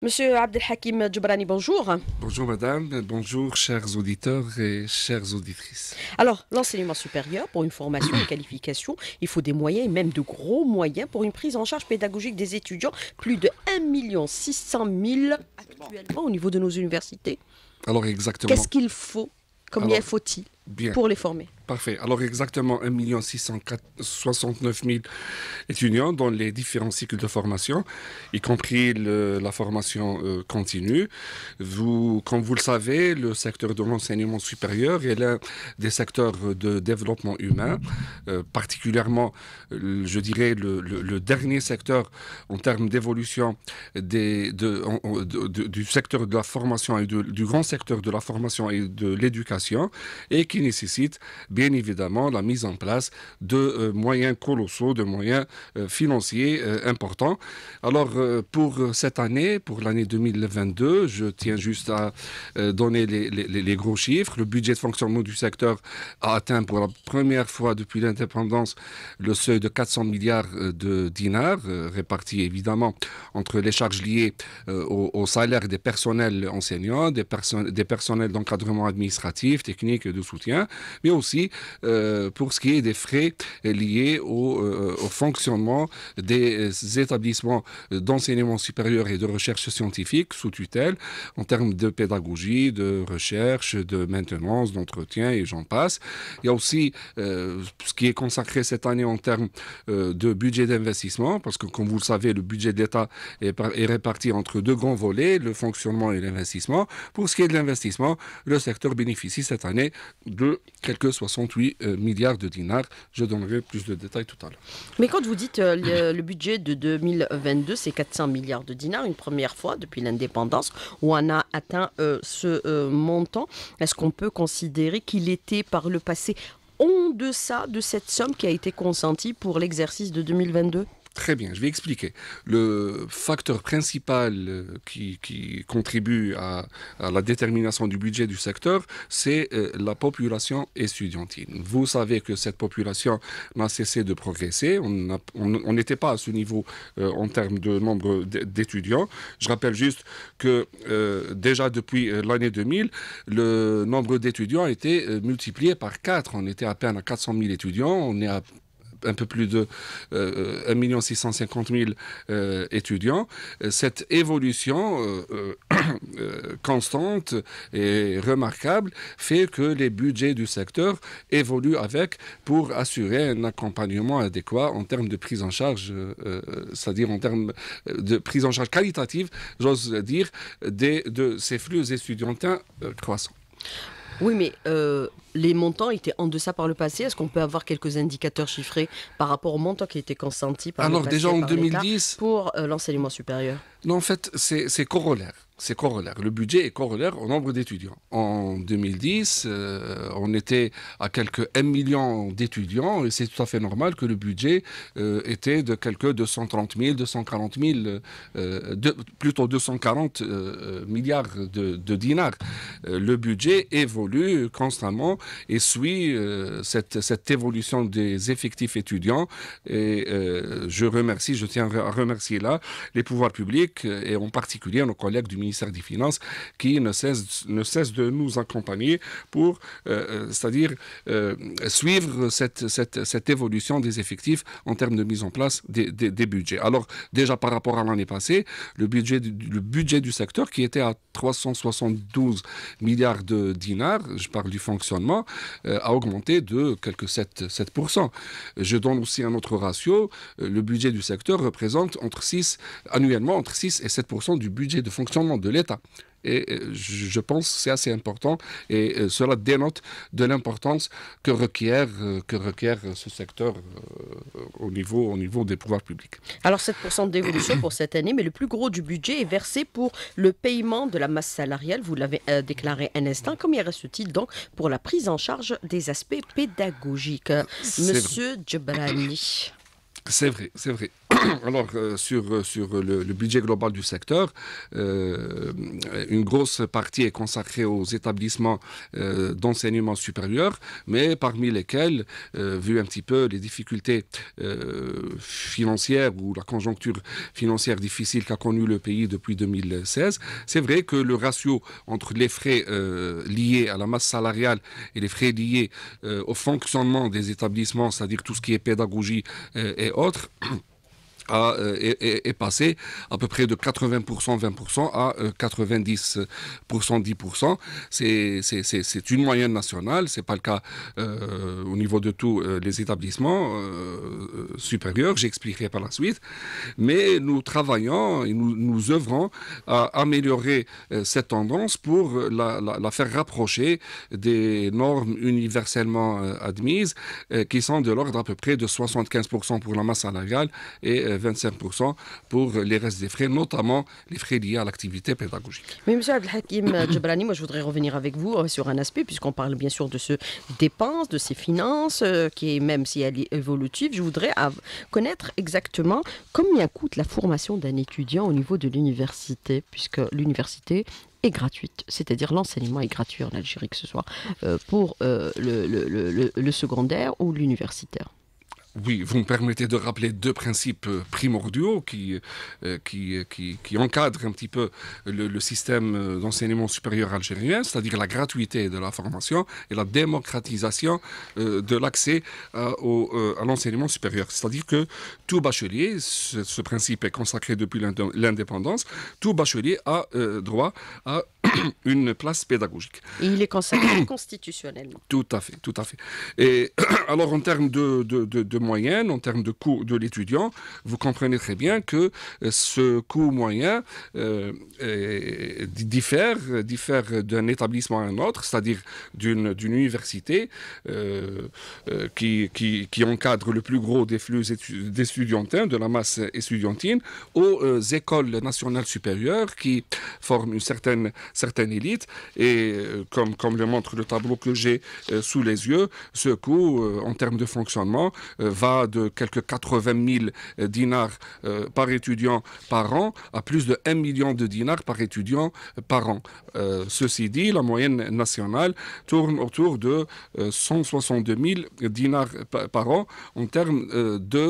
Monsieur Abdelhakim Hakim bonjour. Bonjour madame, bonjour chers auditeurs et chères auditrices. Alors, l'enseignement supérieur, pour une formation et qualification, il faut des moyens et même de gros moyens pour une prise en charge pédagogique des étudiants, plus de 1,6 million actuellement au niveau de nos universités. Alors exactement. Qu'est-ce qu'il faut Combien faut-il pour les former Parfait. Alors exactement 1 étudiants dans les différents cycles de formation, y compris la formation euh, continue. Vous, comme vous le savez, le secteur de l'enseignement supérieur est l'un des secteurs de développement humain, euh, particulièrement, euh, je dirais, le, dernier secteur en termes d'évolution du secteur de la formation et du grand secteur de la formation et de l'éducation, et qui nécessite bien évidemment la mise en place de euh, moyens colossaux, de moyens euh, financiers euh, importants. Alors pour cette année, pour l'année 2022, je tiens juste à donner les, gros chiffres. Le budget de fonctionnement du secteur a atteint pour la première fois depuis l'indépendance le seuil de 400 milliards de dinars, répartis évidemment entre les charges liées au, salaire des personnels enseignants, des, des personnels d'encadrement administratif, technique et de soutien, mais aussi euh, pour ce qui est des frais liés euh, au, fonctionnement des établissements d'enseignement supérieur et de recherche scientifique sous tutelle en termes de pédagogie, de recherche, de maintenance, d'entretien et j'en passe. Il y a aussi euh, ce qui est consacré cette année en termes de budget d'investissement, parce que comme vous le savez, le budget d'État l'État est, est, réparti entre deux grands volets, le fonctionnement et l'investissement. Pour ce qui est de l'investissement, le secteur bénéficie cette année de quelques 60 68 euh, milliards de dinars. Je donnerai plus de détails tout à l'heure. Mais quand vous dites euh, le, le, budget de 2022, c'est 400 milliards de dinars, une première fois depuis l'indépendance où on a atteint euh, ce montant, est-ce qu'on peut considérer qu'il était par le passé en deçà de cette somme qui a été consentie pour l'exercice de 2022 Très bien, je vais expliquer. Le facteur principal euh, qui, contribue à, la détermination du budget du secteur, c'est euh, la population étudiantine. Vous savez que cette population n'a cessé de progresser. On n'était pas à ce niveau euh, en termes de nombre d'étudiants. Je rappelle juste que déjà depuis l'année 2000, le nombre d'étudiants a été multiplié par 4. On était à peine à 400 000 étudiants. On est à un peu plus de 1,6 euh, million d'étudiants. Euh, étudiants. Cette évolution euh, constante et remarquable fait que les budgets du secteur évoluent avec pour assurer un accompagnement adéquat en termes de prise en charge, c'est-à-dire en termes de prise en charge qualitative, j'ose dire, de ces flux étudiantins croissants. Oui, mais les montants étaient en deçà par le passé. Est-ce qu'on peut avoir quelques indicateurs chiffrés par rapport aux montants qui étaient consentis par Alors, le passé, déjà en 2010 pour euh, l'enseignement supérieur Non, en fait, c'est corollaire. C'est corollaire. Le budget est corollaire au nombre d'étudiants. En 2010, euh, on était à quelques 1 million d'étudiants et c'est tout à fait normal que le budget euh, était de quelques 230 000, 240 000, de, plutôt 240 milliards de dinars. le budget évolue constamment et suit euh, cette, évolution des effectifs étudiants. Et euh, je remercie, je tiens à remercier là les pouvoirs publics euh, et en particulier nos collègues du ministère des Finances qui ne cessent, ne de nous accompagner pour, c'est-à-dire, suivre cette, cette, évolution des effectifs en termes de mise en place des, budgets. Alors, déjà par rapport à l'année passée, le budget, le budget du secteur qui était à 372 milliards de dinars, je parle du fonctionnement, euh, a augmenté de quelques 7%. Je donne aussi un autre ratio. Euh, le budget du secteur représente entre 6, annuellement entre 6 et 7% du budget de fonctionnement de l'État. Et je pense que c'est assez important et cela dénote de l'importance que requiert, euh, que requiert ce secteur euh, au niveau, au niveau des pouvoirs publics. Alors 7% d'évolution pour cette année, mais le plus gros du budget est versé pour le paiement de la masse salariale. Vous l'avez euh, déclaré un instant. Combien reste-t-il donc pour la prise en charge des aspects pédagogiques Monsieur Djibrani. C'est vrai, c'est vrai. alors, euh, sur, euh, sur le, budget global du secteur, euh, une grosse partie est consacrée aux établissements d'enseignement supérieur, mais parmi lesquels, vu un petit peu les difficultés financières ou la conjoncture financière difficile qu'a connue le pays depuis 2016, c'est vrai que le ratio entre les frais liés à la masse salariale et les frais liés au fonctionnement des établissements, c'est-à-dire tout ce qui est pédagogie et autres, euh, est, passé à peu près de 80%, 20% à 90%, euh, 10%. C'est une moyenne nationale, ce n'est pas le cas euh, au niveau de tous les établissements supérieurs, j'expliquerai par la suite, mais nous travaillons et nous, nous œuvrons à améliorer cette tendance pour la, la faire rapprocher des normes universellement admises qui sont de l'ordre à peu près de 75% pour la masse salariale et 25% pour les restes des frais, notamment les frais liés à l'activité pédagogique. Mais M. Abdelhakim euh, Djabrani, moi je voudrais revenir avec vous euh, sur un aspect, puisqu'on parle bien sûr de ces dépenses, de ces finances, euh, qui est, même si elle est évolutive, je voudrais connaître exactement combien coûte la formation d'un étudiant au niveau de l'université, puisque l'université est gratuite, c'est-à-dire l'enseignement est gratuit en Algérie, que ce soit pour le secondaire ou l'universitaire. Oui, vous me permettez de rappeler deux principes euh, primordiaux euh, euh, qui, encadrent un petit peu le, système d'enseignement supérieur algérien, c'est-à-dire la gratuité de la formation et la démocratisation de l'accès à, l'enseignement supérieur. C'est-à-dire que tout bachelier, ce, principe est consacré depuis l'indépendance, tout bachelier a droit à une place pédagogique. il est consacré constitutionnellement. Tout à fait, tout à fait. Et alors en termes de, de, moyenne, en termes de coût de l'étudiant, vous comprenez très bien que euh, ce coût moyen euh, diffère, diffère d'un établissement à un autre, c'est-à-dire d'une université euh, qui, qui, encadre le plus gros des flux d'étudiantins, de la masse étudiantine, aux écoles nationales supérieures qui forment une certaine certaines élites. Et euh, comme, comme le montre le tableau que j'ai euh, sous les yeux, ce coût, euh, en termes de fonctionnement, va de quelques 80 000 dinars par étudiant par an à plus de 1 million de dinars par étudiant par an. ceci dit, la moyenne nationale tourne autour de 162 000 dinars par an en termes de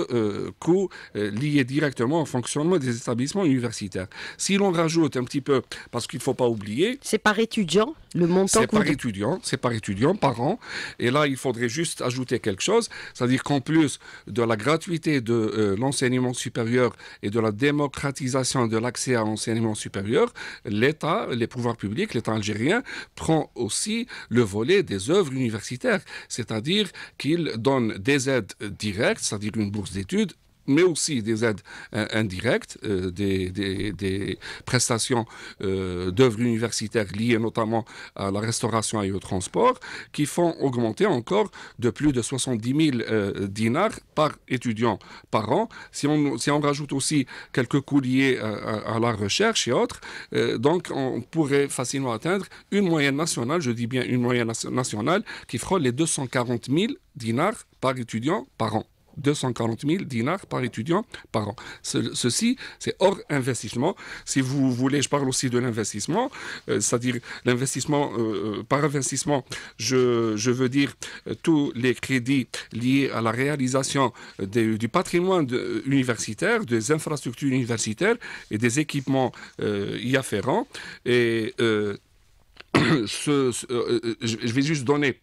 coûts liés directement au fonctionnement des établissements universitaires. Si l'on rajoute un petit peu, parce qu'il ne faut pas oublier, c'est par étudiant le montant C'est par étudiant, c'est par étudiant par an. Et là, il faudrait juste ajouter quelque chose, c'est-à-dire qu'en plus de la gratuité de euh, l'enseignement supérieur et de la démocratisation de l'accès à l'enseignement supérieur, l'État, les pouvoirs publics, l'État algérien prend aussi le volet des œuvres universitaires, c'est-à-dire qu'il donne des aides directes, c'est-à-dire une bourse d'études mais aussi des aides euh, indirectes, euh, des, prestations euh, d'œuvres universitaires liées notamment à la restauration et au transport, qui font augmenter encore de plus de 70 000 dinars par étudiant par an. Si on, si on rajoute aussi quelques coûts liés à, la recherche et autres, donc on pourrait facilement atteindre une moyenne nationale, je dis bien une moyenne nationale, qui fera les 240 000 dinars par étudiant par an. 240 000 dinars par étudiant par an. ceci, c'est hors investissement. Si vous voulez, je parle aussi de l'investissement, euh, c'est-à-dire l'investissement, euh, euh, par investissement, je, veux dire tous les crédits liés à la réalisation du patrimoine universitaire, des infrastructures universitaires et des équipements y afférents. Et Euh, euh, euh, je vais juste donner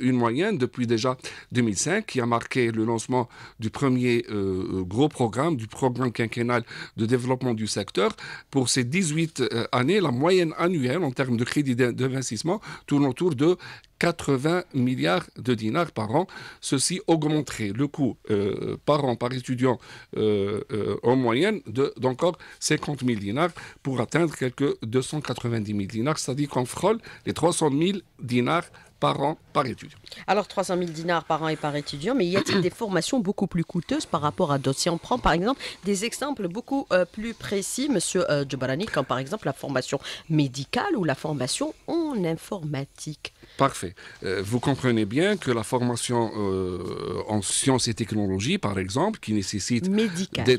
une moyenne depuis déjà 2005 qui a marqué le lancement du premier gros programme, du programme quinquennal de développement du secteur. Pour ces 18 années, la moyenne annuelle en termes de crédit d'investissement tourne autour de 80 milliards de dinars par an. Ceci augmenterait le coût euh, par an par étudiant euh, euh, en moyenne d'encore 50 000 dinars pour atteindre quelques 290 000 dinars, c'est-à-dire qu'on frôle les 300 000 dinars par an par étudiant. Alors 300 000 dinars par an et par étudiant, mais y a-t-il des formations beaucoup plus coûteuses par rapport à d'autres Si on prend par exemple des exemples beaucoup plus précis, Monsieur euh, comme par exemple la formation médicale ou la formation en informatique. Parfait. Euh, vous comprenez bien que la formation euh, en sciences et technologies, par exemple, qui nécessite... Médicale.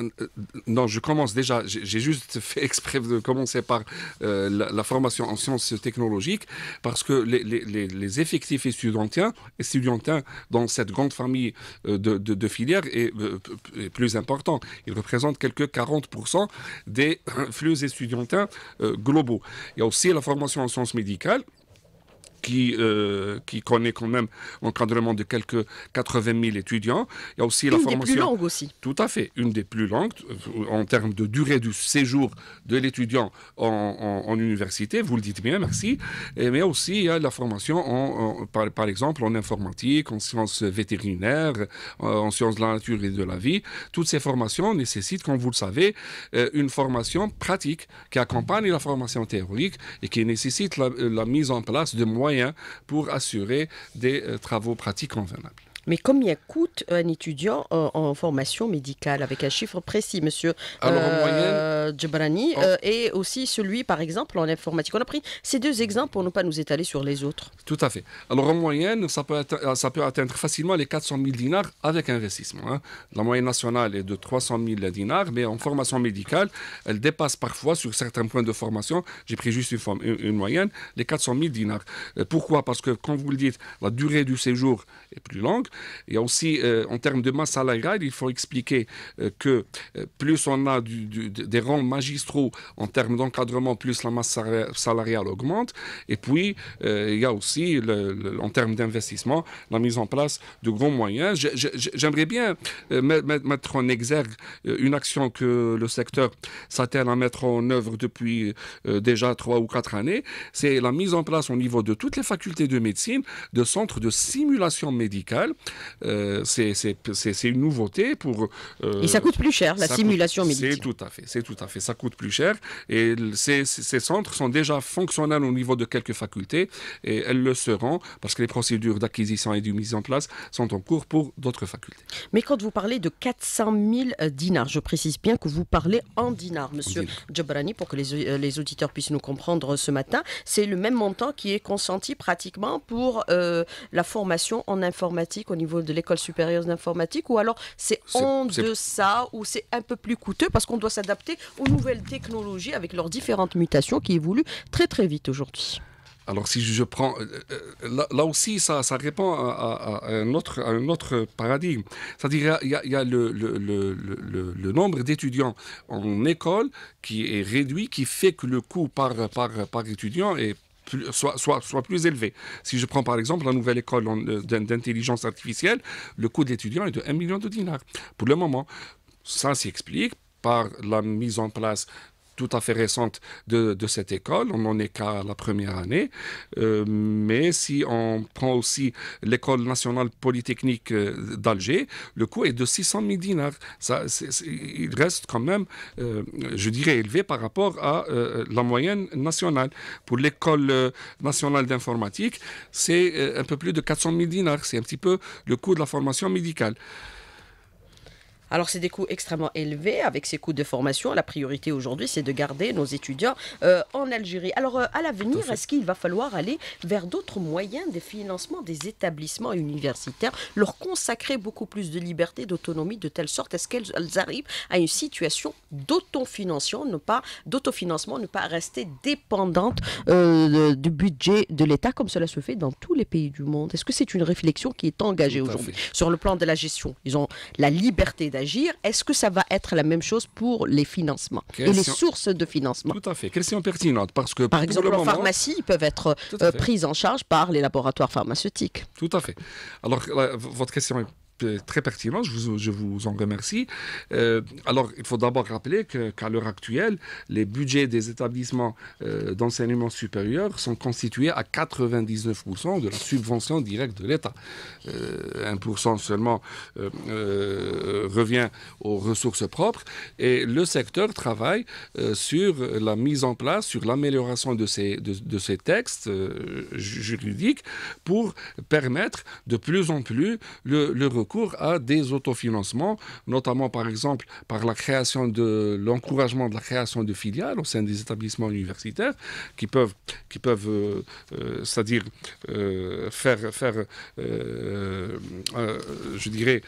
Euh, non, je commence déjà, j'ai juste fait exprès de commencer par la, formation en sciences technologiques, parce que les, effectifs étudiantins, dans cette grande famille de, filières est, plus important. Ils représentent quelques 40% des flux étudiantins globaux. Il y a aussi la formation en sciences médicales, qui, euh, qui connaît quand même cadrement de quelques 80 000 étudiants. Il y a aussi la formation. Une des plus longues aussi. Tout à fait, une des plus longues euh, en termes de durée du séjour de l'étudiant en, université, vous le dites bien, merci. Et, mais aussi, il y a la formation en, par, par, exemple en informatique, en sciences vétérinaires, euh, en sciences de la nature et de la vie. Toutes ces formations nécessitent, comme vous le savez, une formation pratique qui accompagne la formation théorique et qui nécessite la, la mise en place de moyens pour assurer des euh, travaux pratiques convenables. Mais combien coûte euh, un étudiant euh, en, formation médicale avec un chiffre précis, monsieur euh, oh. et aussi celui, par exemple, en informatique On a pris ces deux exemples pour ne pas nous étaler sur les autres. Tout à fait. Alors, en moyenne, ça peut, atteindre, ça peut atteindre facilement les 400 000 dinars avec investissement. Hein. La moyenne nationale est de 300 000 dinars, mais en formation médicale, elle dépasse parfois, sur certains points de formation, j'ai pris juste une, une, moyenne, les 400 000 dinars. Pourquoi Parce que, comme vous le dites, la durée du séjour est plus longue. Il y a aussi, euh, en termes de masse salariale, il faut expliquer euh, que euh, plus on a des rangs magistraux en termes d'encadrement, plus la masse salariale augmente. Et puis, il y a aussi, en termes d'investissement, la mise en place de grands moyens. J'aimerais bien mettre en exergue une action que le secteur s'attelle à mettre en œuvre depuis déjà trois ou quatre années. C'est la mise en place au niveau de toutes les facultés de médecine de centres de simulation médicale euh, c'est une nouveauté pour... Euh, et ça coûte plus cher, la simulation médicale. C'est tout à fait, c'est tout à fait. Ça coûte plus cher. Et ces, centres sont déjà fonctionnels au niveau de quelques facultés et elles le seront parce que les procédures d'acquisition et de mise en place sont en cours pour d'autres facultés. Mais quand vous parlez de 400 000 euh, dinars, je précise bien que vous parlez en dinars, monsieur dinar. Djabrani, pour que les, auditeurs puissent nous comprendre ce matin. C'est le même montant qui est consenti pratiquement pour la formation en informatique au niveau de l'école supérieure d'informatique, ou alors c'est en ça, ou c'est un peu plus coûteux, parce qu'on doit s'adapter aux nouvelles technologies avec leurs différentes mutations qui évoluent très très vite aujourd'hui. Alors si je prends... Euh, euh, là, aussi, ça, répond à, un autre, un autre, paradigme. C'est-à-dire, il y a, le, le, nombre d'étudiants en école qui est réduit, qui fait que le coût par, par, par étudiant est soit, soit, soit plus élevé. Si je prends par exemple la nouvelle école euh, d'intelligence artificielle, le coût de l'étudiant est de 1 million de dinars pour le moment. Ça s'explique par la mise en place tout à fait récente de, cette école. On n'en est qu'à la première année. Euh, mais si on prend aussi l'école nationale polytechnique euh, d'Alger, le coût est de 600 000 dinars. Ça, il reste quand même, euh, je dirais, élevé par rapport à la moyenne nationale. Pour l'école nationale d'informatique, c'est un peu plus de 400 000 dinars. C'est un petit peu le coût de la formation médicale. Alors, c'est des coûts extrêmement élevés. Avec ces coûts de formation, la priorité aujourd'hui, c'est de garder nos étudiants euh, en Algérie. Alors, euh, à l'avenir, est-ce qu'il va falloir aller vers d'autres moyens de financement des établissements universitaires, leur consacrer beaucoup plus de liberté, d'autonomie, de telle sorte est-ce qu'elles arrivent à une situation d'autofinancement, ne pas d'autofinancement, ne pas rester dépendante euh, du budget de l'État comme cela se fait dans tous les pays du monde Est-ce que c'est une réflexion qui est engagée aujourd'hui sur le plan de la gestion Ils ont la liberté est-ce que ça va être la même chose pour les financements et les sources de financement Tout à fait. Question pertinente parce que par exemple, en pharmacie, ils peuvent être euh, prises pris en charge par les laboratoires pharmaceutiques. Tout à fait. Alors, votre question est euh, très pertinent, je vous, en remercie. Euh, alors, il faut d'abord rappeler qu'à l'heure actuelle, les budgets des établissements euh, d'enseignement supérieur sont constitués à 99% de la subvention directe de l'État. 1% seulement revient aux ressources propres et le secteur travaille sur la mise en place, sur l'amélioration de ces, de, ces textes juridiques pour permettre de plus en plus le, le recours cours à des autofinancements, notamment par exemple par la création de l'encouragement de la création de filiales au sein des établissements universitaires qui peuvent, qui peuvent euh, euh, c'est-à-dire euh, faire, faire je dirais,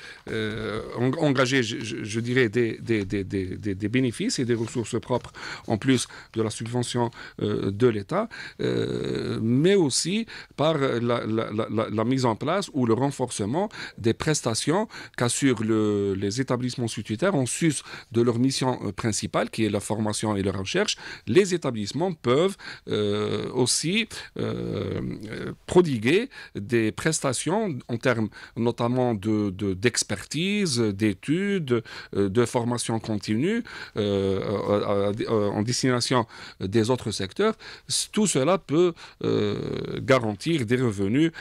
engager, je, dirais, des des, bénéfices et des ressources propres en plus de la subvention de l'État, mais aussi par la mise en place ou le renforcement des prestations qu'assurent les établissements statutaires en sus de leur mission euh, principale, qui est la formation et la recherche, les établissements peuvent euh, aussi euh, prodiguer des prestations en termes notamment d'expertise, de, d'études, de formation continue en destination des autres secteurs. Tout cela peut garantir des revenus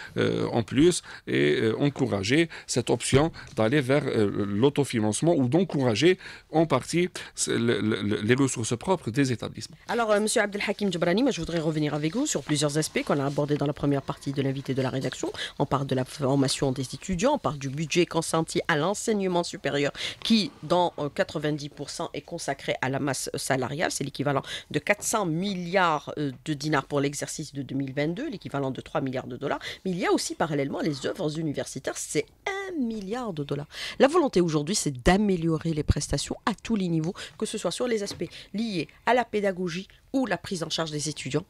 en plus et encourager cette option d'aller vers euh, l'autofinancement ou d'encourager en partie les ressources propres des établissements. Alors, M. Euh, Monsieur Abdelhakim Djabrani, je voudrais revenir avec vous sur plusieurs aspects qu'on a abordés dans la première partie de l'invité de la rédaction. On parle de la formation des étudiants, on parle du budget consenti à l'enseignement supérieur qui, dans 90%, euh, est consacré à la masse salariale. C'est l'équivalent de 400 milliards de dinars pour l'exercice de 2022, l'équivalent de 3 milliards de dollars. Mais il y a aussi parallèlement les œuvres universitaires. C'est un milliards de dollars. La volonté aujourd'hui, c'est d'améliorer les prestations à tous les niveaux, que ce soit sur les aspects liés à la pédagogie ou la prise en charge des étudiants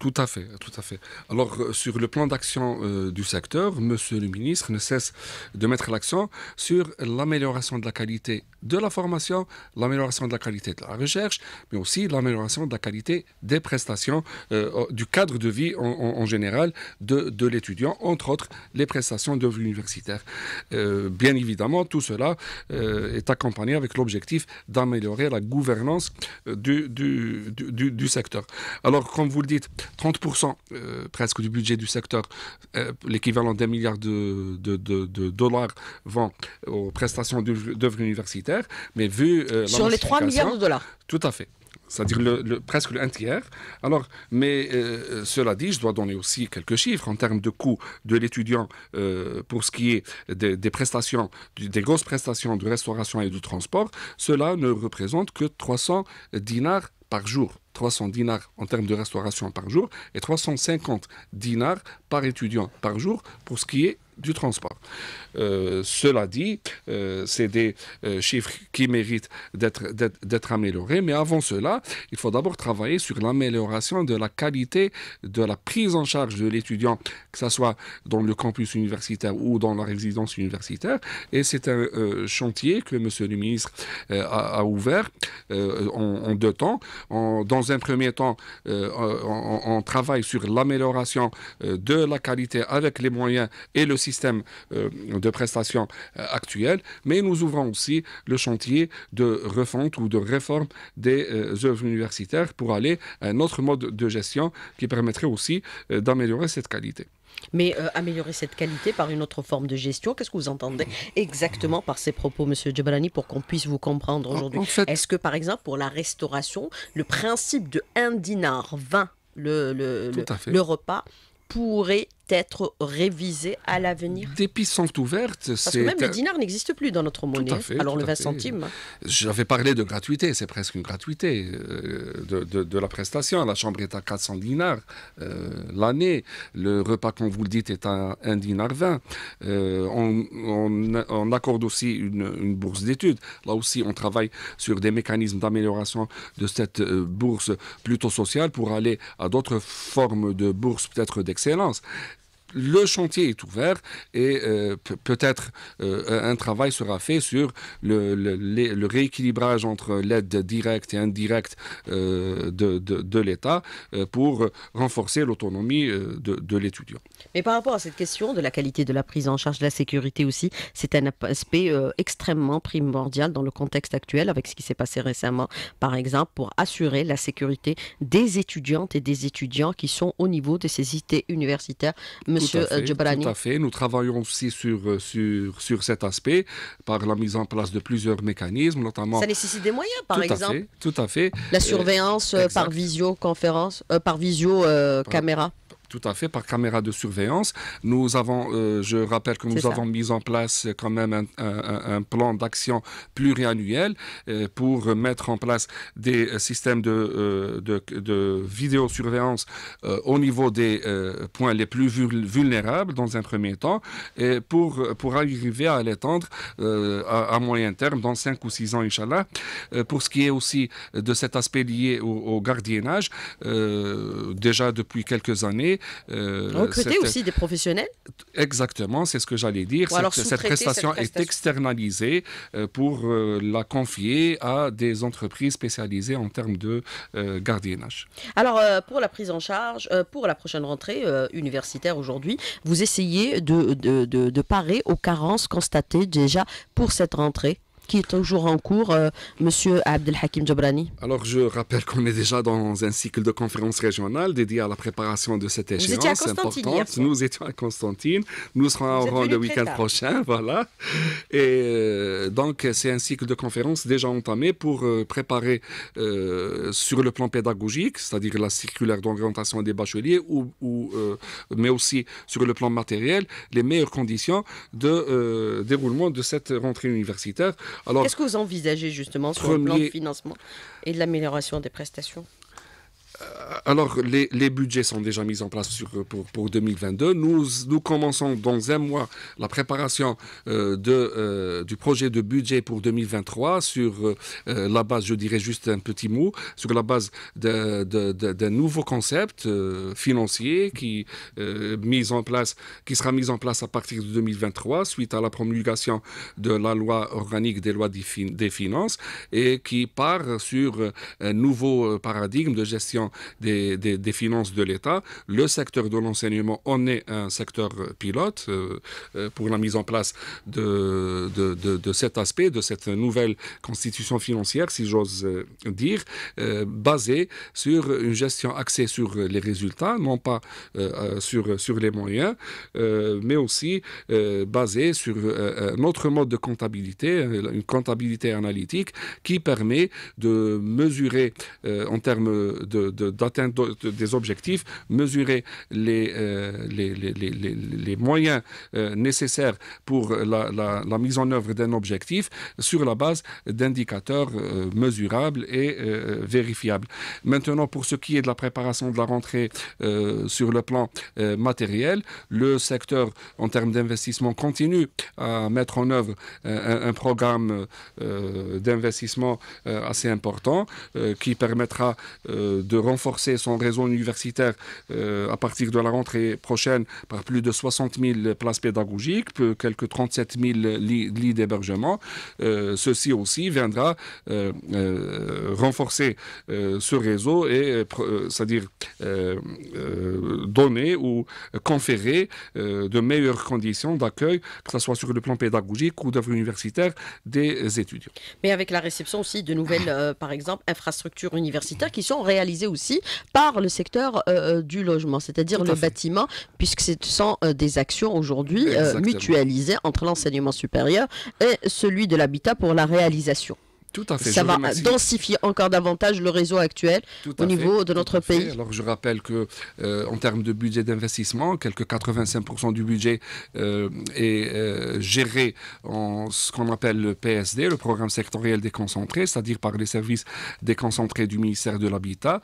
tout à fait, tout à fait. Alors, euh, sur le plan d'action euh, du secteur, Monsieur le ministre ne cesse de mettre l'accent sur l'amélioration de la qualité de la formation, l'amélioration de la qualité de la recherche, mais aussi l'amélioration de la qualité des prestations, euh, du cadre de vie en, général de, de l'étudiant, entre autres les prestations de l'universitaire. bien évidemment, tout cela est accompagné avec l'objectif d'améliorer la gouvernance du, du, du, du secteur. Alors, comme vous le dites, 30% euh, presque du budget du secteur, euh, l'équivalent d'un milliard de, dollars, vont aux prestations d'œuvres universitaires. Mais vu. Euh, Sur les 3 milliards de dollars. Tout à fait c'est-à-dire presque un tiers. Alors, mais cela dit, je dois donner aussi quelques chiffres en termes de coûts de l'étudiant pour ce qui est des, prestations, des grosses prestations de restauration et de transport. Cela ne représente que 300 dinars par jour, 300 dinars en termes de restauration par jour et 350 dinars par étudiant par jour pour ce qui est du transport. Euh, cela dit, euh, c'est des euh, chiffres qui méritent d'être améliorés, mais avant cela, il faut d'abord travailler sur l'amélioration de la qualité de la prise en charge de l'étudiant, que ce soit dans le campus universitaire ou dans la résidence universitaire. Et c'est un chantier que Monsieur le ministre a, ouvert en, deux temps. dans un premier temps, on, travaille sur l'amélioration de la qualité avec les moyens et le système euh, de prestations euh, actuel, mais nous ouvrons aussi le chantier de refonte ou de réforme des euh, œuvres universitaires pour aller à un autre mode de gestion qui permettrait aussi d'améliorer cette qualité. Mais améliorer cette qualité par une autre forme de gestion, qu'est-ce que vous entendez exactement par ces propos, Monsieur Djebalani, pour qu'on puisse vous comprendre aujourd'hui Est-ce que, par exemple, pour la restauration, le principe de 1 dinar 20 le, le, le, le repas pourrait être révisé à l'avenir Des pistes sont ouvertes. Parce que même le dinar n'existe plus dans notre monnaie. alors le 20 centimes. J'avais parlé de gratuité, c'est presque une gratuité euh, de, de, la prestation. La chambre est à 400 dinars euh, l'année. Le repas, comme vous le dites, est à 1 dinar 20. Euh, on, on, accorde aussi une, une bourse d'études. Là aussi, on travaille sur des mécanismes d'amélioration de cette bourse plutôt sociale pour aller à d'autres formes de bourse, peut-être d'excellence le chantier est ouvert et euh, peut-être euh, un travail sera fait sur le, rééquilibrage entre l'aide directe et indirecte euh, de, l'État pour renforcer l'autonomie de, l'étudiant. Mais par rapport à cette question de la qualité de la prise en charge de la sécurité aussi, c'est un aspect extrêmement primordial dans le contexte actuel avec ce qui s'est passé récemment, par exemple, pour assurer la sécurité des étudiantes et des étudiants qui sont au niveau de ces cités universitaires. Euh, tout à fait, Nous travaillons aussi sur, euh, sur, sur cet aspect par la mise en place de plusieurs mécanismes, notamment. Ça nécessite des moyens, par exemple. tout à fait. La surveillance euh, par visioconférence, par visio caméra. Tout à fait, par caméra de surveillance. Nous avons, euh, je rappelle que nous avons mis en place quand même un, plan d'action pluriannuel euh, pour mettre en place des euh, systèmes de, de, vidéosurveillance au niveau des points les plus vulnérables dans un premier temps et pour, pour arriver à l'étendre à, moyen terme dans 5 ou 6 ans, Inch'Allah. pour ce qui est aussi de cet aspect lié au gardiennage, déjà depuis quelques années, euh, Recruter aussi des professionnels Exactement, c'est ce que j'allais dire. Cette, prestation cette, prestation est externalisée euh, pour euh, la confier à des entreprises spécialisées en termes de gardiennage. Alors, pour la prise en charge, pour la prochaine rentrée universitaire aujourd'hui, vous essayez de parer aux carences constatées déjà pour cette rentrée qui est toujours en cours, M. Euh, monsieur Abdelhakim Jabrani. Alors, je rappelle qu'on est déjà dans un cycle de conférences régionales dédiées à la préparation de cette échéance importante. Nous étions à Constantine. Nous serons à Oran le week-end prochain, voilà. Et euh, donc, c'est un cycle de conférences déjà entamé pour euh, préparer sur le plan pédagogique, c'est-à-dire la circulaire d'orientation des bacheliers, ou, ou mais aussi sur le plan matériel, les meilleures conditions de déroulement de cette rentrée universitaire Qu'est-ce que vous envisagez justement sur le plan de financement et de l'amélioration des prestations euh, alors, les, budgets sont déjà mis en place sur, pour, 2022. Nous, nous commençons dans un mois la préparation euh, de, euh, du projet de budget pour 2023 sur la base, je dirais juste un petit mot, sur la base d'un nouveau concept financier qui, en place, qui sera mis en place à partir de 2023 suite à la promulgation de la loi organique des lois des finances et qui part sur un nouveau paradigme de gestion des, finances de l'État. Le secteur de l'enseignement en est un secteur pilote euh, euh, pour la mise en place de, de, cet aspect, de cette nouvelle constitution financière, si j'ose euh, dire, basée sur une gestion axée sur les résultats, non pas sur, sur les moyens, mais aussi basée sur un mode de comptabilité, une comptabilité analytique qui permet de mesurer en termes de, d'atteindre des objectifs, mesurer les, euh, les, moyens euh, nécessaires pour la, mise en œuvre d'un objectif sur la base d'indicateurs euh, mesurables et vérifiables. Maintenant, pour ce qui est de la préparation de la rentrée sur le plan matériel, le secteur, en termes d'investissement, continue à mettre en œuvre un, programme d'investissement assez important qui permettra de renforcer son réseau universitaire euh, à partir de la rentrée prochaine par plus de 60 000 places pédagogiques, quelques 37 000 lits, d'hébergement. Euh, ceci aussi viendra euh, renforcer ce réseau et, c'est-à-dire, donner ou conférer de meilleures conditions d'accueil, que ce soit sur le plan pédagogique ou d'œuvre universitaire, des étudiants. Mais avec la réception aussi de nouvelles, par exemple, infrastructures universitaires qui sont réalisées aussi par le secteur euh, euh, du logement, c'est-à-dire le bâtiment, puisque ce sont euh, des actions aujourd'hui mutualisées entre l'enseignement supérieur et celui de l'habitat pour la réalisation à fait. Ça va densifier encore davantage le réseau actuel au niveau de notre pays. Alors je rappelle que euh, en termes de budget d'investissement, quelques 85% du budget euh, est euh, géré en ce qu'on appelle le PSD, le programme sectoriel déconcentré, c'est-à-dire par les services déconcentrés du ministère de l'Habitat.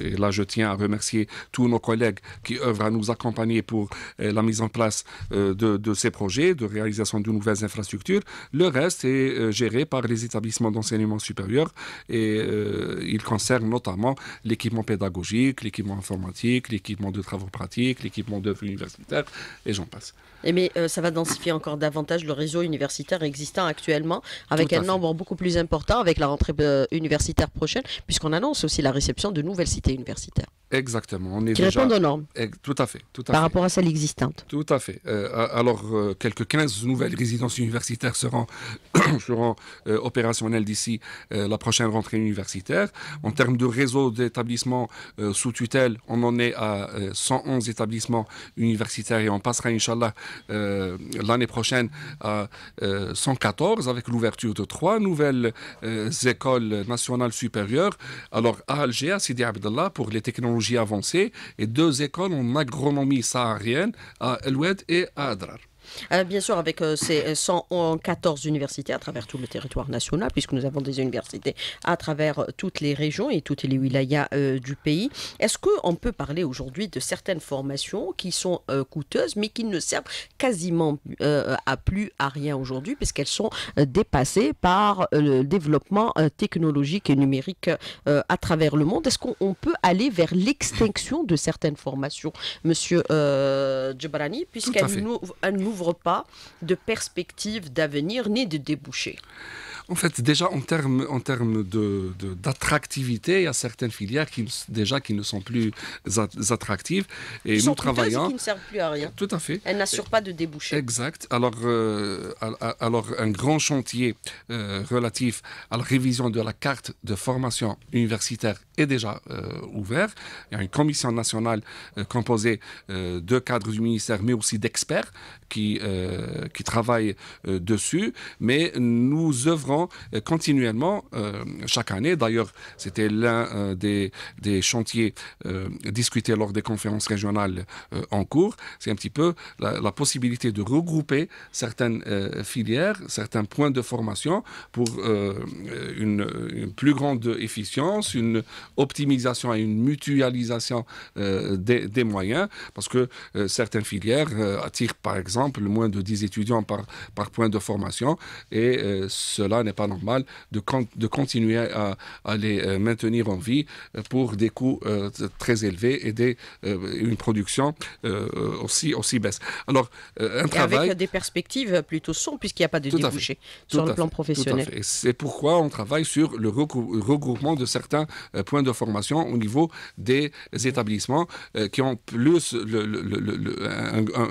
et là, je tiens à remercier tous nos collègues qui œuvrent à nous accompagner pour la mise en place de, de, ces projets, de réalisation de nouvelles infrastructures. Le reste est géré par les établissements d'enseignement supérieur et euh, il concerne notamment l'équipement pédagogique, l'équipement informatique, l'équipement de travaux pratiques, l'équipement d'œuvres universitaires et j'en passe. Et eh mais euh, ça va densifier encore davantage le réseau universitaire existant actuellement avec un nombre beaucoup plus important avec la rentrée euh, universitaire prochaine puisqu'on annonce aussi la réception de nouvelles cités universitaires. Exactement. On est qui déjà... répondent aux normes. Tout à fait. Tout Par rapport à celles existantes. Tout à fait. alors, quelques 15 nouvelles résidences universitaires seront, seront euh, opérationnel d'ici euh, la prochaine rentrée universitaire. En termes de réseau d'établissements euh, sous tutelle, on en est à 111 établissements universitaires et on passera, Inch'Allah, l'année prochaine à 114 avec l'ouverture de trois nouvelles écoles nationales supérieures. Alors, à Alger, à Sidi Abdallah, pour les technologies avancées et deux écoles en agronomie saharienne à Eloued et à Adrar. Euh, bien sûr, avec euh, ces 114 euh, universités à travers tout le territoire national, puisque nous avons des universités à travers toutes les régions et toutes les wilayas du pays. Est-ce qu'on peut parler aujourd'hui de certaines formations qui sont coûteuses, mais qui ne servent quasiment à plus à rien aujourd'hui, puisqu'elles sont dépassées par le développement technologique et numérique à travers le monde Est-ce qu'on peut aller vers l'extinction de certaines formations, Monsieur y puisqu'elles un nous pas de perspective d'avenir ni de débouchés. En fait, déjà en termes en termes de, d'attractivité, il y a certaines filières qui déjà qui ne sont plus attractives et nous travaillons. plus à rien. Tout à fait. Elles n'assurent pas de débouchés. Exact. Alors euh, alors un grand chantier euh, relatif à la révision de la carte de formation universitaire est déjà euh, ouvert. Il y a une commission nationale euh, composée euh, de cadres du ministère, mais aussi d'experts qui, qui travaillent dessus. Mais nous œuvrons continuellement chaque année. D'ailleurs, c'était l'un des, chantiers discutés lors des conférences régionales en cours. C'est un petit peu la, possibilité de regrouper certaines filières, certains points de formation pour une, une, plus grande efficience, une optimisation et une mutualisation euh, des, moyens, parce que euh, certaines filières euh, attirent par exemple moins de 10 étudiants par, point de formation, et cela n'est pas normal de, continuer à, les maintenir en vie pour des coûts très élevés et une production aussi, aussi baisse. Alors, un travail... Avec des perspectives plutôt sombres, puisqu'il n'y a pas de débouché sur le plan professionnel. C'est pourquoi on travaille sur le regroupement de certains points de formation au niveau des établissements euh, qui ont plus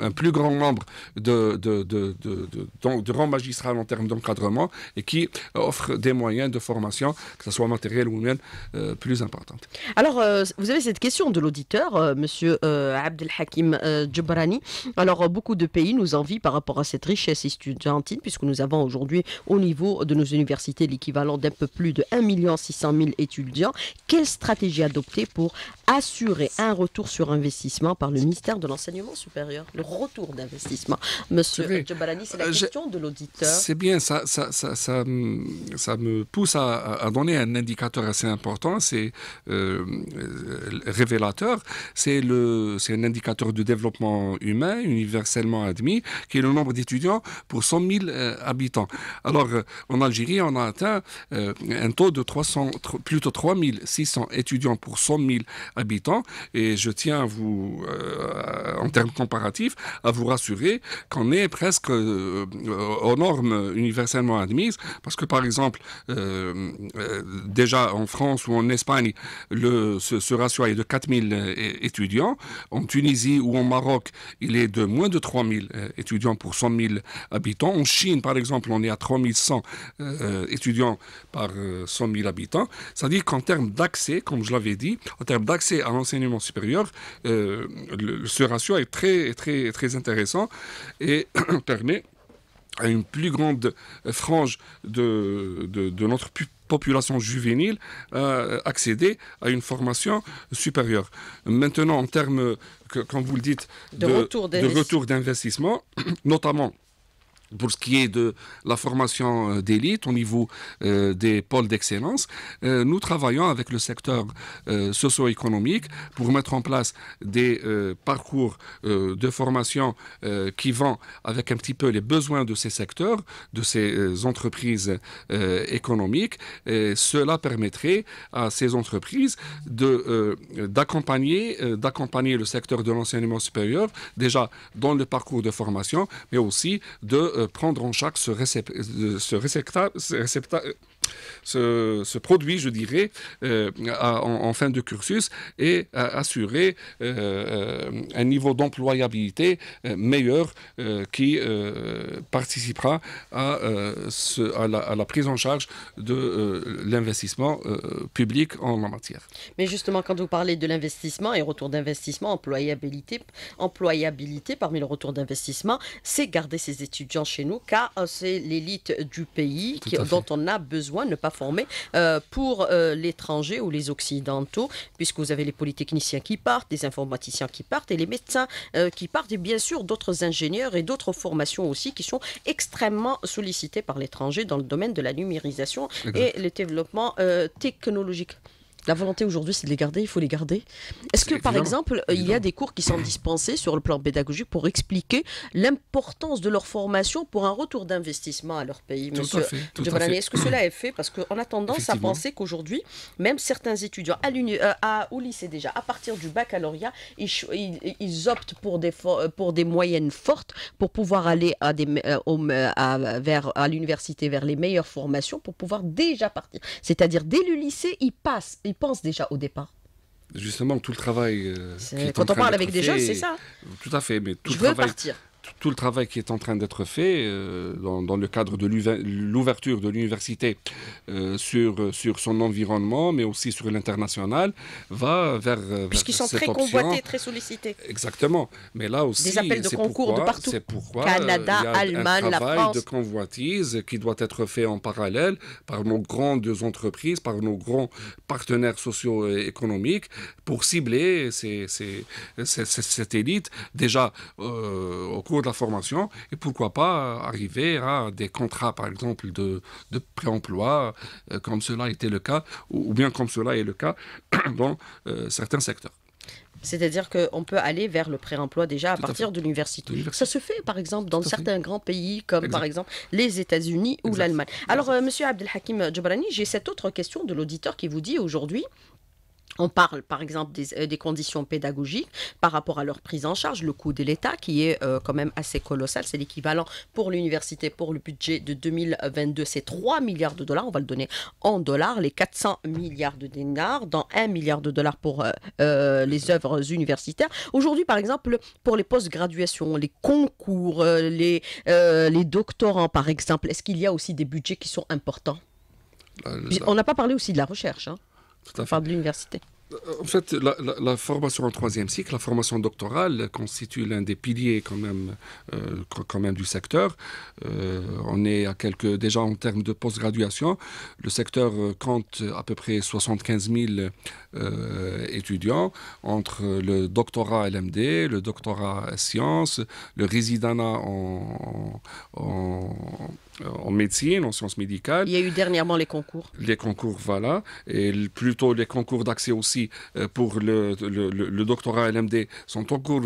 un, plus grand nombre de, de, de, de, rangs magistrales en termes d'encadrement et qui offrent des moyens de formation, que ce soit matériel ou humaine, euh, plus importante. Alors, euh, vous avez cette question de l'auditeur, monsieur Abdelhakim Djibrani. Alors, beaucoup de pays nous envient par rapport à cette richesse étudiantine, puisque nous avons aujourd'hui au niveau de nos universités l'équivalent d'un peu plus de 1 600 000 étudiants quelle stratégie adopter pour assurer un retour sur investissement par le ministère de l'enseignement supérieur, le retour d'investissement. Monsieur Djabalani, c'est la euh, question de l'auditeur. C'est bien, ça, ça, me pousse à, donner un indicateur assez important, c'est euh, euh, révélateur, c'est un indicateur de développement humain universellement admis, qui est le nombre d'étudiants pour 100 000 habitants. Alors, en Algérie, on a atteint un taux de 300, plutôt 3 000. 600 étudiants pour 100 000 habitants. Et je tiens à vous, euh, en termes comparatifs, à vous rassurer qu'on est presque euh, aux normes universellement admises, parce que par exemple, euh, déjà en France ou en Espagne, le, ce, ratio est de 4 000 étudiants. En Tunisie ou en Maroc, il est de moins de 3 000 étudiants pour 100 000 habitants. En Chine, par exemple, on est à 3100 étudiants par 100 000 habitants. C'est-à-dire qu'en termes d accès, comme je l'avais dit, en termes d'accès à l'enseignement supérieur, euh, ce ratio est très, très, très intéressant et permet à une plus grande euh, frange de, de, notre population juvénile euh, accéder à une formation supérieure. Maintenant, en termes, comme vous le dites, de retour d'investissement, notamment pour ce qui est de la formation euh, d'élite au niveau euh, des pôles d'excellence, euh, nous travaillons avec le secteur socio-économique pour mettre en place des parcours de formation qui vont avec un petit peu les besoins de ces secteurs, de ces entreprises économiques. cela permettrait à ces entreprises d'accompagner d'accompagner le secteur de l'enseignement supérieur déjà dans le parcours de formation, mais aussi de euh, prendre en charge ce, euh, réceptacle euh, ce, produit, je dirais, euh, en, fin de cursus et assurer euh, un niveau d'employabilité euh, meilleur qui participera à, la, prise en charge de l'investissement public en la matière. Mais justement, quand vous parlez de l'investissement et retour d'investissement, employabilité, employabilité parmi le retour d'investissement, c'est garder ces étudiants chez nous car c'est l'élite du pays dont on a besoin ne pas former euh, pour euh, l'étranger ou les occidentaux, puisque vous avez les polytechniciens qui partent, les informaticiens qui partent et les médecins euh, qui partent, et bien sûr d'autres ingénieurs et d'autres formations aussi qui sont extrêmement sollicitées par l'étranger dans le domaine de la numérisation et le développement technologique. La volonté aujourd'hui, c'est de les garder, il faut les garder. Est-ce que, par exemple, il y a des cours qui sont dispensés sur le plan pédagogique pour expliquer l'importance de leur formation pour un retour d'investissement à leur pays, tout monsieur Est-ce que cela est fait Parce qu'on a tendance à penser qu'aujourd'hui, même certains étudiants à, euh, à, au lycée déjà, à partir du baccalauréat, ils, ils, optent pour des, euh, pour des moyennes fortes pour pouvoir aller à euh, à l'université, vers les meilleures formations, pour pouvoir déjà partir. C'est-à-dire, dès le lycée, ils passent pense déjà au départ. Justement, tout le travail. Euh, quand on parle avec des jeunes, c'est ça. Tout à fait, mais tout je le veux Partir tout le travail qui est en train d'être fait euh, dans, le cadre de l'ouverture de l'université euh, sur, sur son environnement, mais aussi sur l'international, va vers. Euh, Puisqu'ils sont très convoités, très sollicités. Exactement. Mais là aussi. Des appels de concours de partout. C'est pourquoi. Canada, y a un travail de convoitise qui doit être fait en parallèle par nos grandes entreprises, par nos grands partenaires sociaux et économiques pour cibler ces, cette élite. Déjà, au cours de la formation et pourquoi pas euh, arriver à des contrats, par exemple, de, de pré-emploi, euh, comme cela était le cas, ou, bien comme cela est le cas dans euh, certains secteurs. C'est-à-dire qu'on peut aller vers le pré-emploi déjà à partir de l'université. Ça se fait, par exemple, dans certains grands pays, comme par exemple les États-Unis ou l'Allemagne. Alors, Monsieur Abdelhakim Djobrani, j'ai cette autre question de l'auditeur qui vous dit aujourd'hui on parle par exemple euh, des, conditions pédagogiques par rapport à leur prise en charge, le coût de l'État qui est euh, quand même assez colossal. C'est l'équivalent pour l'université, pour le budget de 2022, c'est 3 milliards de dollars. On va le donner en dollars, les 400 milliards de dinars, dans 1 milliard de dollars pour euh, les œuvres universitaires. Aujourd'hui, par exemple, pour les post graduation, les concours, les, les doctorants, par exemple, est-ce qu'il y a aussi des budgets qui sont importants bah, on n'a pas parlé aussi de la recherche. Hein l'université. Euh, en fait, la, formation en troisième cycle, la formation doctorale, constitue l'un des piliers quand même, euh, du secteur. Euh, on est à quelques, déjà en termes de post-graduation, le secteur compte à peu près 75 000 étudiants entre le doctorat LMD, le doctorat sciences, le résidana en euh, en médecine, en sciences médicales. Il y a eu dernièrement les concours. Les concours, voilà. Et plutôt les concours d'accès aussi euh, pour le, doctorat LMD sont en cours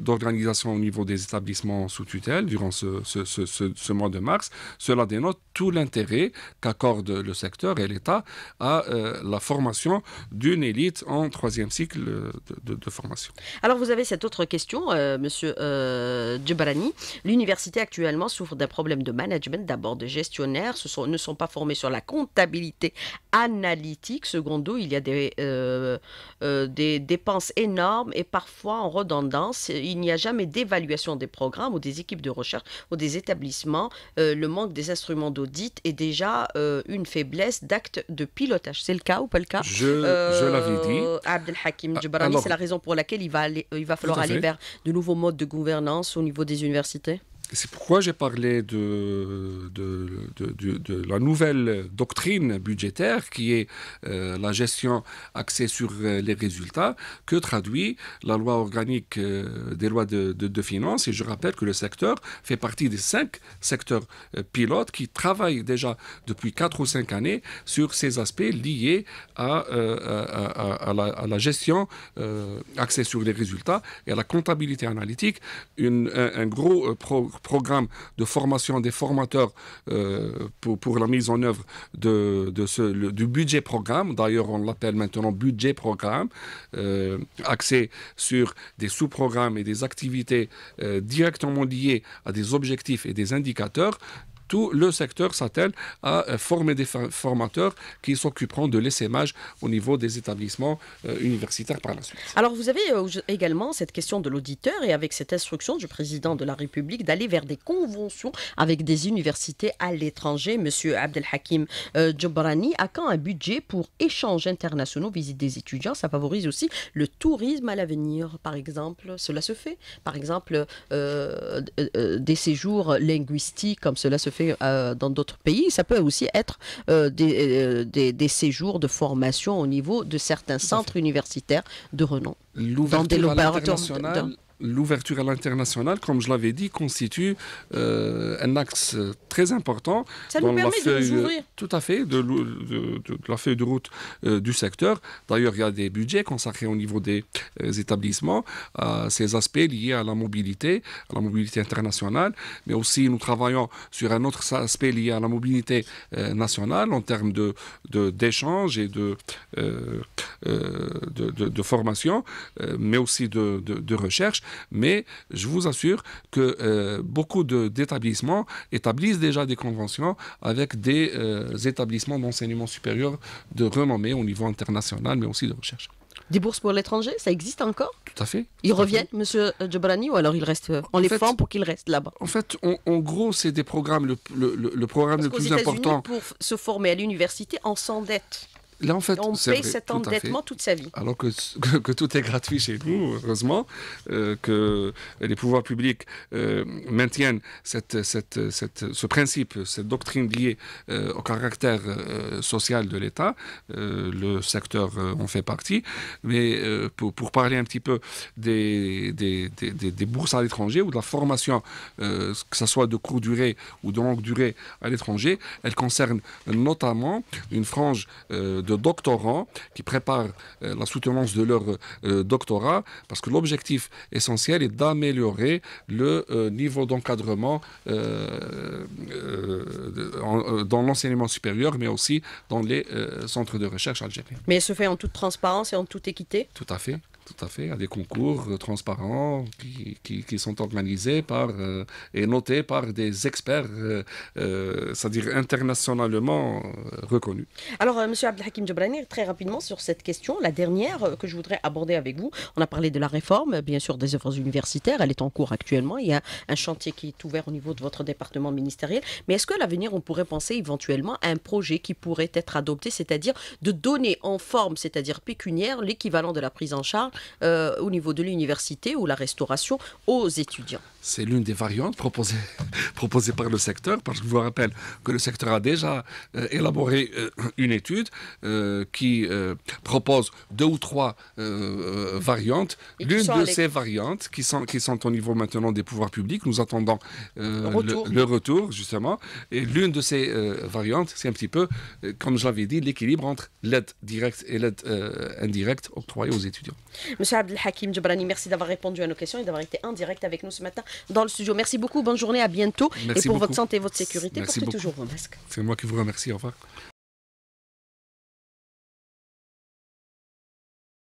d'organisation au niveau des établissements sous tutelle durant ce, ce, ce, ce mois de mars. Cela dénote tout l'intérêt qu'accorde le secteur et l'État à euh, la formation d'une élite en troisième cycle de, formation. Alors vous avez cette autre question, Monsieur euh, L'université actuellement souffre d'un problème de management d'abord des gestionnaires, ne sont pas formés sur la comptabilité analytique. Secondo, il y a euh, euh, des, dépenses énormes et parfois en redondance. Il n'y a jamais d'évaluation des programmes ou des équipes de recherche ou des établissements. Euh, le manque des instruments d'audit est déjà une faiblesse d'acte de pilotage. C'est le cas ou pas le cas Je, l'avais dit. Abdel Hakim ah, c'est la raison pour laquelle il va, il va falloir aller vers de nouveaux modes de gouvernance au niveau des universités c'est pourquoi j'ai parlé de de, la nouvelle doctrine budgétaire qui est euh, la gestion axée sur euh, les résultats que traduit la loi organique euh, des lois de, finances. Et je rappelle que le secteur fait partie des cinq secteurs pilotes qui travaillent déjà depuis quatre ou cinq années sur ces aspects liés à, la, gestion axée sur les résultats et à la comptabilité analytique. gros programme programme de formation des formateurs euh, pour, la mise en œuvre de, du budget programme. D'ailleurs, on l'appelle maintenant budget programme, euh, axé sur des sous-programmes et des activités euh, directement liées à des objectifs et des indicateurs tout le secteur s'attelle euh, à former des formateurs qui s'occuperont de lessai l'essaimage au niveau des établissements euh, universitaires par la suite. Alors vous avez euh, également cette question de l'auditeur et avec cette instruction du président de la République d'aller vers des conventions avec des universités à l'étranger. Monsieur Abdelhakim Djobrani, a quand un budget pour échanges internationaux, visite des étudiants Ça favorise aussi le tourisme à l'avenir, par exemple. Cela se fait. Par exemple, des séjours linguistiques comme cela se fait euh, dans d'autres pays. Ça peut aussi être euh, euh, des, des, séjours de formation au niveau de certains centres universitaires de renom. L'ouverture l'ouverture à l'international, comme je l'avais dit, constitue euh, un axe très important nous de tout à fait, de, la feuille de route euh, du secteur. D'ailleurs, il y a des budgets consacrés au niveau des euh, établissements à ces aspects liés à la mobilité, à la mobilité internationale, mais aussi nous travaillons sur un autre aspect lié à la mobilité nationale en termes de d'échanges et de de, formation, mais aussi de recherche mais je vous assure que euh, beaucoup d'établissements établissent déjà des conventions avec des euh, établissements d'enseignement supérieur de renommée au niveau international, mais aussi de recherche. Des bourses pour l'étranger, ça existe encore Tout à fait. Ils reviennent, M. Monsieur euh, ou alors ils restent, on en les fait, pour qu'ils restent là-bas En fait, en gros, c'est des programmes, le, le, le programme le plus important. Pour se former à l'université, on s'endette en fait, on paye cet endettement toute sa vie. Alors que, tout est gratuit chez nous, heureusement, euh, que les pouvoirs publics euh, maintiennent cette, ce principe, cette doctrine liée euh, au caractère social de l'État. le secteur en fait partie. Mais pour, parler un petit peu des, bourses à l'étranger ou de la formation, que ce soit de courte durée ou de longue durée à l'étranger, elle concerne notamment une frange de doctorants qui préparent euh, la soutenance de leur euh, doctorat, parce que l'objectif essentiel est d'améliorer le euh, niveau d'encadrement dans l'enseignement supérieur, mais aussi dans les centres de recherche algériens. Mais ce fait en toute transparence et en toute équité Tout à fait tout à fait, à des concours euh, transparents qui, sont organisés par, euh, et notés par des experts, euh, c'est-à-dire internationalement reconnus. Alors, Monsieur Abdelhakim Jabrani, très rapidement sur cette question, la dernière que je voudrais aborder avec vous. On a parlé de la réforme, bien sûr, des œuvres universitaires. Elle est en cours actuellement. Il y a un chantier qui est ouvert au niveau de votre département ministériel. Mais est-ce que l'avenir, on pourrait penser éventuellement à un projet qui pourrait être adopté, c'est-à-dire de donner en forme, c'est-à-dire pécuniaire, l'équivalent de la prise en charge euh, au niveau de l'université ou la restauration aux étudiants. C'est l'une des variantes proposées, proposées, par le secteur, parce que je vous rappelle que le secteur a déjà euh, élaboré euh, une étude euh, qui propose deux ou trois variantes. L'une de ces variantes, qui sont, qui sont au niveau maintenant des pouvoirs publics, nous attendons le retour. justement. Et l'une de ces variantes, c'est un petit peu, comme je l'avais dit, l'équilibre entre l'aide directe et l'aide indirecte octroyée aux étudiants. Monsieur Abdelhakim Djabrani, merci d'avoir répondu à nos questions et d'avoir été indirect avec nous ce matin dans le studio. Merci beaucoup, bonne journée, à bientôt. et pour votre santé et votre sécurité, portez toujours vos masques. C'est moi qui vous remercie. Au revoir.